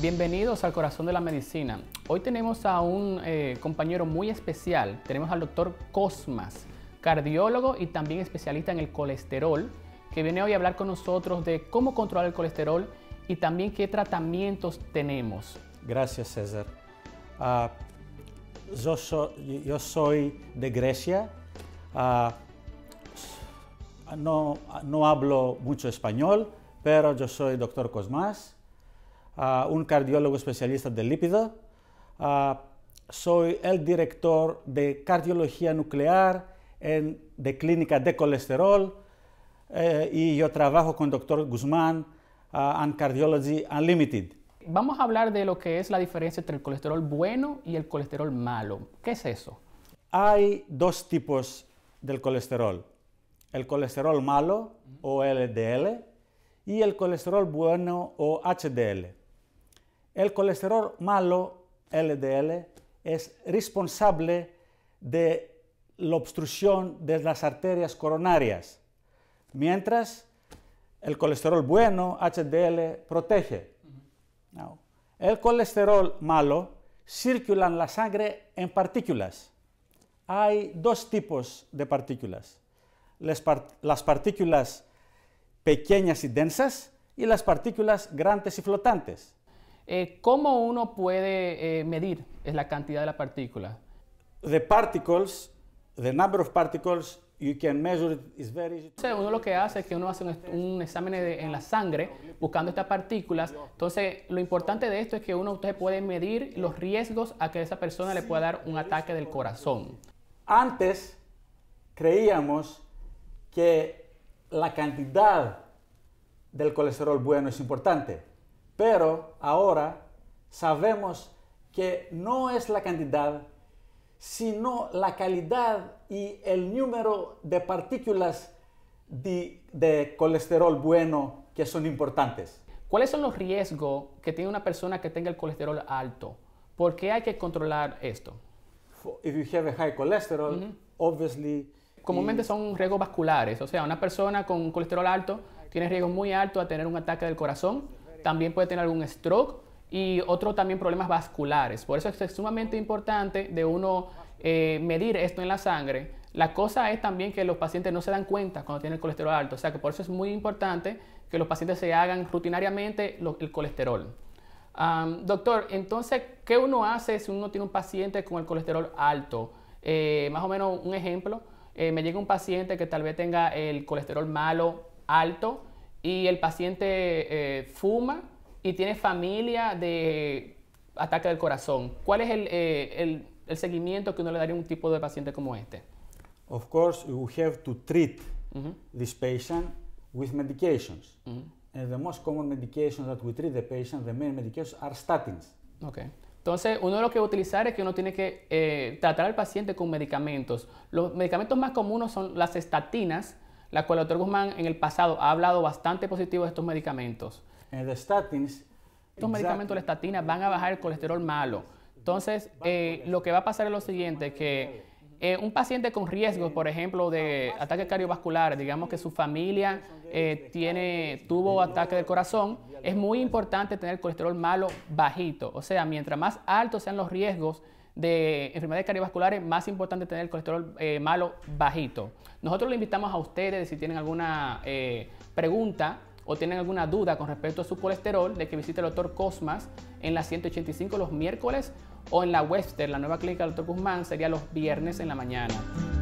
Bienvenidos al Corazón de la Medicina. Hoy tenemos a un eh, compañero muy especial. Tenemos al doctor Cosmas, cardiólogo y también especialista en el colesterol, que viene hoy a hablar con nosotros de cómo controlar el colesterol y también qué tratamientos tenemos. Gracias, César. Ah, yo, soy de Grecia. Ah, no, no hablo mucho español, pero yo soy doctor Cosmas Uh, un cardiólogo especialista de lípido. Uh, soy el director de cardiología nuclear en, de clínica de colesterol eh, y yo trabajo con doctor Guzmán uh, en Cardiology Unlimited. Vamos a hablar de lo que es la diferencia entre el colesterol bueno y el colesterol malo. ¿Qué es eso? Hay dos tipos del colesterol. El colesterol malo o LDL y el colesterol bueno o HDL. El colesterol malo, LDL, es responsable de la obstrucción de las arterias coronarias, mientras el colesterol bueno, HDL, protege. El colesterol malo circula en la sangre en partículas. Hay dos tipos de partículas. las partículas pequeñas y densas y las partículas grandes y flotantes. Eh, ¿Cómo uno puede eh, medir eh, la cantidad de la partícula? The particles, the number of particles You can measure it. very easy Uno lo que hace es que uno hace un, examen en la sangre buscando estas partículas. Entonces, lo importante de esto es que uno usted puede medir los riesgos a que esa persona le pueda dar un ataque del corazón. Antes creíamos que la cantidad del colesterol bueno es importante. Pero ahora sabemos que no es la cantidad, sino la calidad y el número de partículas de, colesterol bueno que son importantes. ¿Cuáles son los riesgos que tiene una persona que tenga el colesterol alto? ¿Por qué hay que controlar esto? If you have a high cholesterol, Comúnmente son riesgos vasculares, o sea, una persona con colesterol alto tiene riesgo muy alto a tener un ataque del corazón también puede tener algún stroke y otro también problemas vasculares. Por eso es sumamente importante de uno eh, medir esto en la sangre. La cosa es también que los pacientes no se dan cuenta cuando tienen el colesterol alto, o sea que por eso es muy importante que los pacientes se hagan rutinariamente el colesterol. doctor, entonces, ¿qué uno hace si uno tiene un paciente con el colesterol alto? Eh, más o menos un ejemplo, eh, me llega un paciente que tal vez tenga el colesterol malo alto, y el paciente eh, fuma y tiene familia de ataque del corazón. ¿Cuál es el, eh, el, el, seguimiento que uno le daría a un tipo de paciente como este? Of course, you have to treat this patient with medications. Mm And the most common medications that we treat the patient, the main medications are statins. Okay. Entonces, uno de los que va a utilizar es que uno tiene que eh, tratar al paciente con medicamentos. Los medicamentos más comunes son las estatinas, la cual el doctor Guzmán en el pasado ha hablado bastante positivo de estos medicamentos. En statins, estos medicamentos, la estatina, van a bajar el colesterol malo. Entonces, eh, lo que va a pasar es lo siguiente, que eh, un paciente con riesgo, por ejemplo, de ataque cardiovascular, digamos que su familia eh, tiene, tuvo ataque del corazón, es muy importante tener colesterol malo bajito. O sea, mientras más altos sean los riesgos, de enfermedades cardiovasculares, más importante tener el colesterol eh, malo bajito. Nosotros le invitamos a ustedes, si tienen alguna eh, pregunta o tienen alguna duda con respecto a su colesterol, de que visite el doctor Cosmas en la 185 los miércoles o en la Webster, la nueva clínica del doctor Guzmán, sería los viernes en la mañana.